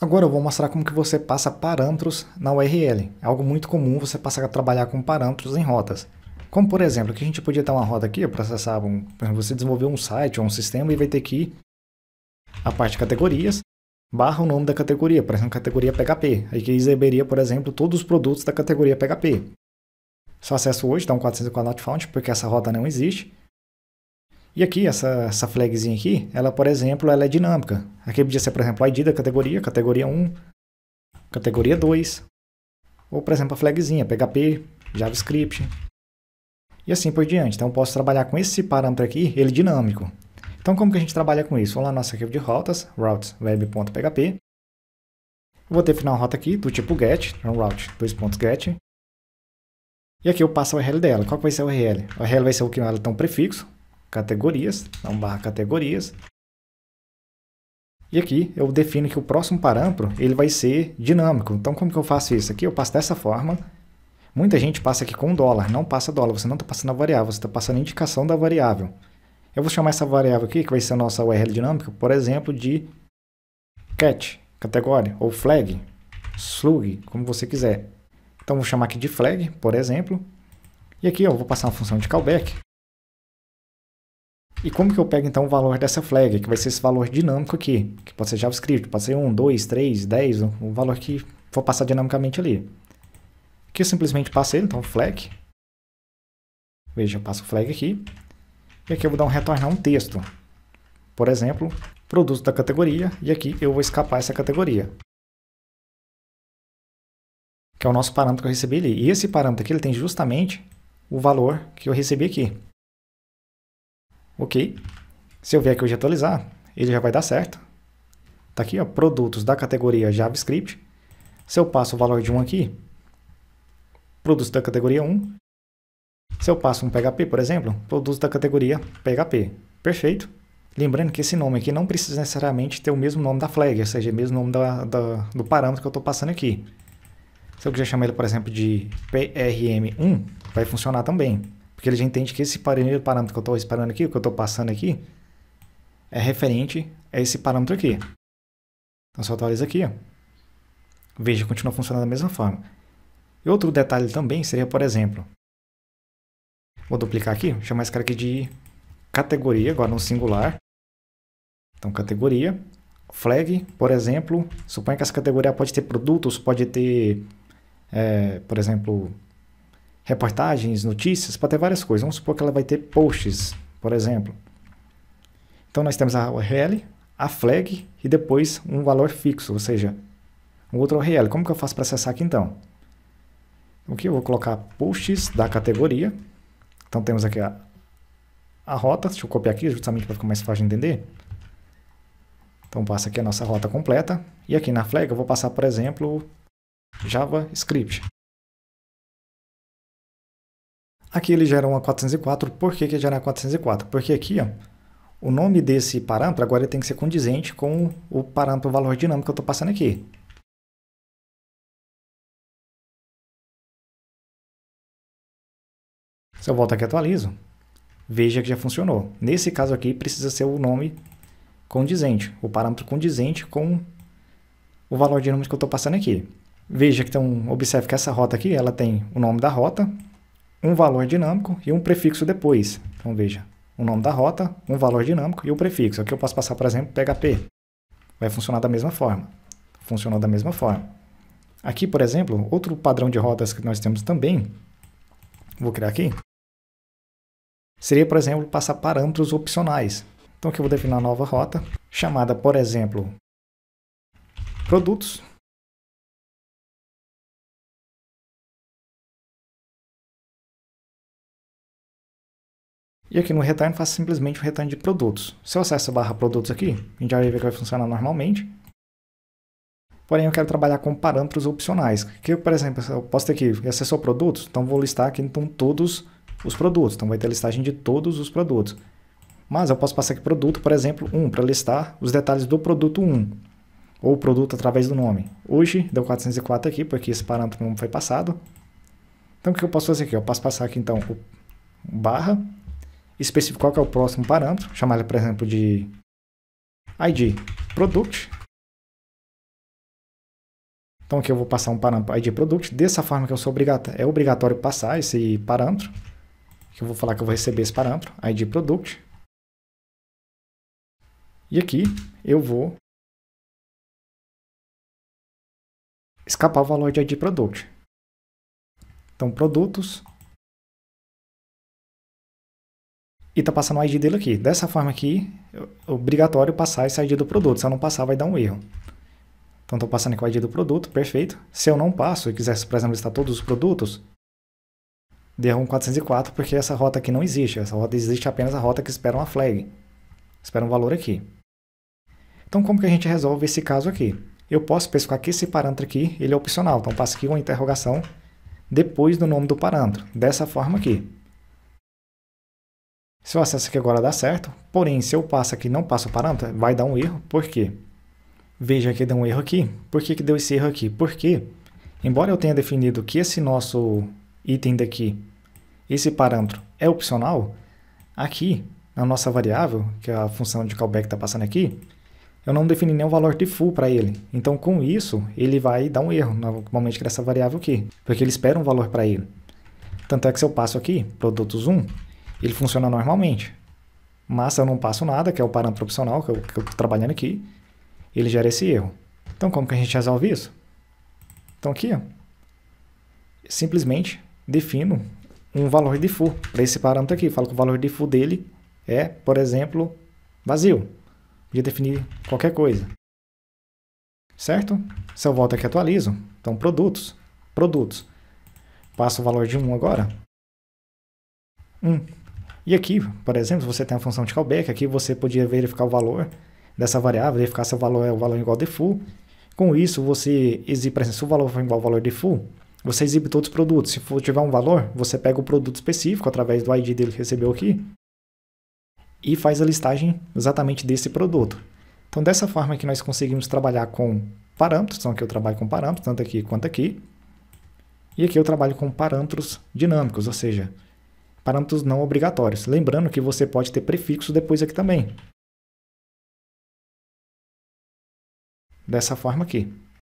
Agora eu vou mostrar como que você passa parâmetros na URL. É algo muito comum você passar a trabalhar com parâmetros em rotas. Como por exemplo, que a gente podia ter uma rota aqui para acessar, um, você desenvolveu um site ou um sistema e vai ter que ir a parte de categorias, barra o nome da categoria, por exemplo, categoria PHP. Aí que exibiria, por exemplo, todos os produtos da categoria PHP. Só acesso hoje, dá um 404 not found, porque essa rota não existe. E aqui, essa, essa flagzinha aqui, ela, por exemplo, ela é dinâmica. Aqui podia ser, por exemplo, o ID da categoria, categoria 1, categoria 2. Ou, por exemplo, a flagzinha, PHP, JavaScript. E assim por diante. Então, eu posso trabalhar com esse parâmetro aqui, ele dinâmico. Então, como que a gente trabalha com isso? Vamos lá no nosso arquivo de rotas, routes.web.php. Vou definir uma rota aqui do tipo get, então route, dois pontos get. E aqui eu passo a URL dela. Qual que vai ser a URL? A URL vai ser o que ela tem um prefixo, categorias, então barra categorias. E aqui eu defino que o próximo parâmetro ele vai ser dinâmico. Então como que eu faço isso aqui? Eu passo dessa forma. Muita gente passa aqui com dólar, não passa dólar, você não está passando a variável, você está passando a indicação da variável. Eu vou chamar essa variável aqui, que vai ser a nossa URL dinâmica, por exemplo, de cat, categoria, ou flag, slug, como você quiser. Então vou chamar aqui de flag, por exemplo. E aqui eu vou passar uma função de callback, e como que eu pego então o valor dessa flag, que vai ser esse valor dinâmico aqui, que pode ser JavaScript, pode ser 1, 2, 3, 10, o valor que for passar dinamicamente ali. Aqui eu simplesmente passei, então flag. Veja, eu passo flag aqui. E aqui eu vou dar um retornar um texto. Por exemplo, produto da categoria, e aqui eu vou escapar essa categoria. Que é o nosso parâmetro que eu recebi ali. E esse parâmetro aqui ele tem justamente o valor que eu recebi aqui. Ok. Se eu vier aqui hoje atualizar, ele já vai dar certo. Tá aqui, ó, produtos da categoria JavaScript. Se eu passo o valor de 1 aqui, produtos da categoria 1. Se eu passo um PHP, por exemplo, produtos da categoria PHP. Perfeito. Lembrando que esse nome aqui não precisa necessariamente ter o mesmo nome da flag, ou seja, o mesmo nome da, da, do parâmetro que eu estou passando aqui. Se eu quiser chamar ele, por exemplo, de PRM1, vai funcionar também. Porque ele já entende que esse parâmetro que eu estou esperando aqui, o que eu estou passando aqui, é referente a esse parâmetro aqui. Então, se eu atualizo aqui, ó, veja, continua funcionando da mesma forma. E outro detalhe também seria, por exemplo, vou duplicar aqui, vou chamar esse cara aqui de categoria, agora no singular. Então, categoria, flag, por exemplo, suponha que essa categoria pode ter produtos, pode ter, é, por exemplo, reportagens, notícias, pode ter várias coisas. Vamos supor que ela vai ter posts, por exemplo. Então nós temos a URL, a flag e depois um valor fixo, ou seja, um outro URL. Como que eu faço para acessar aqui então? O que eu vou colocar posts da categoria. Então temos aqui a, a rota, deixa eu copiar aqui justamente para ficar mais fácil de entender. Então passa aqui a nossa rota completa e aqui na flag eu vou passar, por exemplo, JavaScript. Aqui ele gera uma 404. Por que, que gera uma 404? Porque aqui ó, o nome desse parâmetro agora tem que ser condizente com o parâmetro valor dinâmico que eu estou passando aqui. Se eu volto aqui e atualizo, veja que já funcionou. Nesse caso aqui, precisa ser o nome condizente, o parâmetro condizente com o valor dinâmico que eu estou passando aqui. Veja que então observe que essa rota aqui, ela tem o nome da rota, um valor dinâmico e um prefixo depois. Então veja, o nome da rota, um valor dinâmico e o prefixo. Aqui eu posso passar, por exemplo, PHP. Vai funcionar da mesma forma. Funcionou da mesma forma. Aqui, por exemplo, outro padrão de rotas que nós temos também, vou criar aqui, seria, por exemplo, passar parâmetros opcionais. Então aqui eu vou definir uma nova rota, chamada, por exemplo, produtos. E aqui no return faço simplesmente o um return de produtos. Se eu acesso a barra produtos aqui, a gente já vai ver que vai funcionar normalmente. Porém, eu quero trabalhar com parâmetros opcionais. Que, por exemplo, eu posso ter aqui, acessou produtos, então vou listar aqui então, todos os produtos. Então vai ter a listagem de todos os produtos. Mas eu posso passar aqui produto, por exemplo, 1, para listar os detalhes do produto 1. Ou produto através do nome. Hoje deu 404 aqui, porque esse parâmetro não foi passado. Então o que eu posso fazer aqui? Eu posso passar aqui então o barra especificar qual que é o próximo parâmetro, chamar ele, por exemplo, de ID product. Então aqui eu vou passar um parâmetro ID product, dessa forma que eu sou obrigado é obrigatório passar esse parâmetro, que eu vou falar que eu vou receber esse parâmetro, ID product. E aqui eu vou escapar o valor de ID product. Então produtos e tá passando o ID dele aqui. Dessa forma aqui, é obrigatório passar esse ID do produto. Se eu não passar, vai dar um erro. Então, estou passando aqui o ID do produto, perfeito. Se eu não passo e quisesse, por exemplo, listar todos os produtos, derrubo um 404 porque essa rota aqui não existe. Essa rota existe apenas a rota que espera uma flag. Espera um valor aqui. Então, como que a gente resolve esse caso aqui? Eu posso pescar que esse parâmetro aqui ele é opcional. Então, passo aqui uma interrogação depois do nome do parâmetro, dessa forma aqui. Se eu acesso aqui agora dá certo, porém se eu passo aqui não passo o parâmetro, vai dar um erro, por quê? Veja que deu um erro aqui, por que, que deu esse erro aqui? Porque, embora eu tenha definido que esse nosso item daqui, esse parâmetro é opcional, aqui na nossa variável, que é a função de callback está passando aqui, eu não defini nenhum valor de full para ele. Então com isso, ele vai dar um erro, normalmente nessa é variável aqui, porque ele espera um valor para ele. Tanto é que se eu passo aqui, produtos 1, ele funciona normalmente. Mas se eu não passo nada, que é o parâmetro opcional que eu estou trabalhando aqui, ele gera esse erro. Então, como que a gente resolve isso? Então, aqui, ó, simplesmente defino um valor de foo para esse parâmetro aqui. Falo que o valor de foo dele é, por exemplo, vazio. Podia definir qualquer coisa. Certo? Se eu volto aqui atualizo, então produtos, produtos. Passo o valor de 1 agora. 1. E aqui, por exemplo, você tem a função de callback, aqui você podia verificar o valor dessa variável, verificar se o valor é o valor igual a default. Com isso, você exibe, por exemplo, se o valor for igual ao valor default, você exibe todos os produtos. Se for, tiver um valor, você pega o produto específico através do ID dele que recebeu aqui e faz a listagem exatamente desse produto. Então, dessa forma que nós conseguimos trabalhar com parâmetros, então aqui eu trabalho com parâmetros, tanto aqui quanto aqui. E aqui eu trabalho com parâmetros dinâmicos, ou seja, parâmetros não obrigatórios. Lembrando que você pode ter prefixo depois aqui também. Dessa forma aqui.